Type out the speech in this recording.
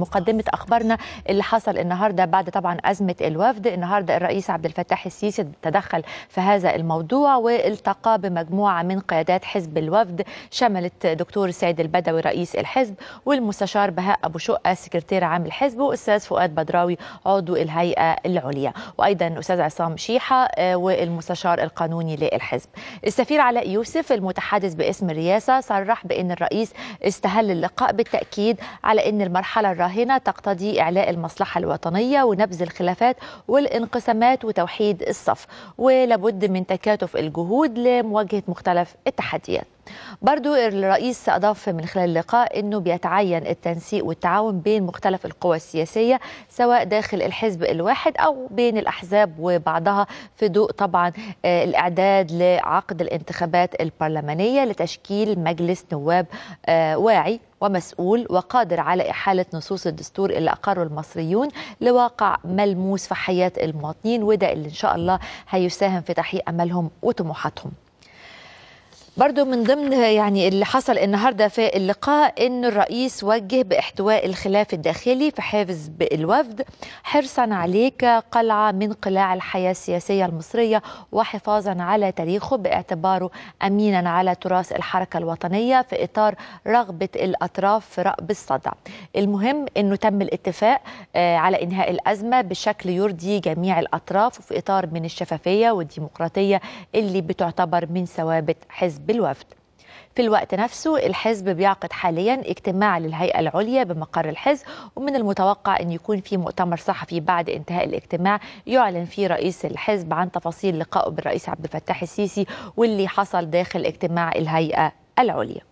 مقدمة أخبارنا اللي حصل النهاردة بعد طبعا أزمة الوفد النهاردة الرئيس عبد الفتاح السيسي تدخل في هذا الموضوع والتقى بمجموعة من قيادات حزب الوفد شملت دكتور سيد البدوي رئيس الحزب والمستشار بهاء أبو شقة سكرتير عام الحزب والأستاذ فؤاد بدراوي عضو الهيئة العليا وأيضا أستاذ عصام شيحة آه، والمستشار القانوني للحزب السفير علاء يوسف المتحدث باسم الرئاسة صرح بأن الرئيس استهل اللقاء بالتأكيد على أن المرحلة الراهنة هنا تقتضي إعلاء المصلحة الوطنية ونبذ الخلافات والانقسامات وتوحيد الصف ولابد من تكاتف الجهود لمواجهة مختلف التحديات برضو الرئيس أضاف من خلال اللقاء أنه بيتعين التنسيق والتعاون بين مختلف القوى السياسية سواء داخل الحزب الواحد أو بين الأحزاب وبعضها في ضوء طبعا آه، الإعداد لعقد الانتخابات البرلمانية لتشكيل مجلس نواب آه، واعي ومسؤول وقادر على إحالة نصوص الدستور اللي أقره المصريون لواقع ملموس في حياة المواطنين وده اللي إن شاء الله هيساهم في تحقيق أملهم وطموحاتهم برضو من ضمن يعني اللي حصل النهارده في اللقاء ان الرئيس وجه باحتواء الخلاف الداخلي في حافز الوفد حرصا عليك قلعه من قلاع الحياه السياسيه المصريه وحفاظا على تاريخه باعتباره امينا على تراث الحركه الوطنيه في اطار رغبه الاطراف في رأب الصدع. المهم انه تم الاتفاق آه، على انهاء الازمه بشكل يرضي جميع الاطراف وفي اطار من الشفافيه والديمقراطيه اللي بتعتبر من ثوابت حزب بالوفد في الوقت نفسه الحزب بيعقد حاليا اجتماع للهيئة العليا بمقر الحزب ومن المتوقع أن يكون في مؤتمر صحفي بعد انتهاء الاجتماع يعلن فيه رئيس الحزب عن تفاصيل لقائه بالرئيس عبد الفتاح السيسي واللي حصل داخل اجتماع الهيئة العليا